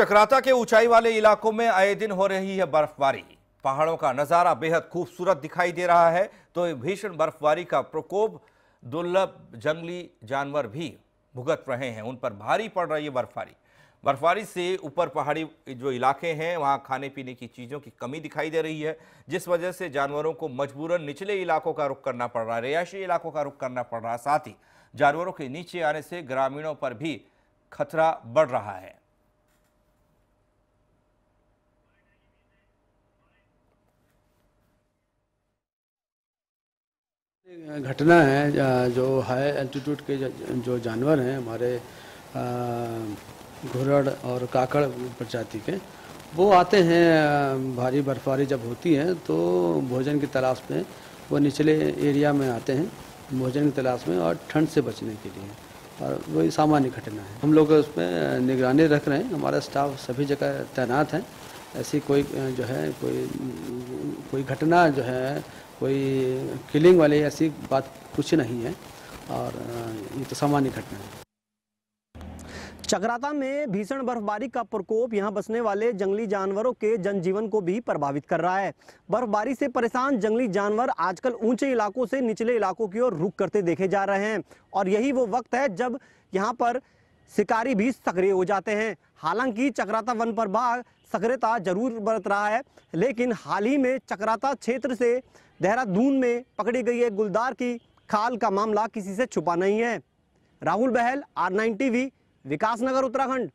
चक्राता के ऊंचाई वाले इलाकों में आए दिन हो रही है बर्फबारी पहाड़ों का नज़ारा बेहद खूबसूरत दिखाई दे रहा है तो भीषण बर्फबारी का प्रकोप दुर्लभ जंगली जानवर भी भुगत रहे हैं उन पर भारी पड़ रही है बर्फबारी बर्फबारी से ऊपर पहाड़ी जो इलाके हैं वहाँ खाने पीने की चीज़ों की कमी दिखाई दे रही है जिस वजह से जानवरों को मजबूरन निचले इलाकों का रुख करना पड़ रहा है रिहायशी इलाकों का रुख करना पड़ रहा है साथ ही जानवरों के नीचे आने से ग्रामीणों पर भी खतरा बढ़ रहा है घटना है जो हाई एल्टीट्यूड के जो जानवर हैं हमारे घुरड़ और काकड़ प्रजाति के वो आते हैं भारी बर्फबारी जब होती है तो भोजन की तलाश में वो निचले एरिया में आते हैं भोजन की तलाश में और ठंड से बचने के लिए और वही सामान्य घटना है हम लोग उसमें निगरानी रख रहे हैं हमारा स्टाफ सभी जगह तैनात है ऐसी कोई जो है कोई कोई घटना जो है कोई किलिंग वाली ऐसी बात कुछ नहीं है और ये तो सामान्य घटना है चक्राता में भीषण बर्फबारी का प्रकोप यहां बसने वाले जंगली जानवरों के जनजीवन को भी प्रभावित कर रहा है बर्फबारी से परेशान जंगली जानवर आजकल ऊंचे इलाकों से निचले इलाकों की ओर रुक करते देखे जा रहे हैं और यही वो वक्त है जब यहां पर शिकारी भी सक्रिय हो जाते हैं हालांकि चक्राता वन पर बाघ सक्रियता जरूर बरत रहा है लेकिन हाल ही में चक्राता क्षेत्र से देहरादून में पकड़ी गई एक गुलदार की खाल का मामला किसी से छुपा नहीं है Rahul Bahal R nine TV Nagar Uttarakhand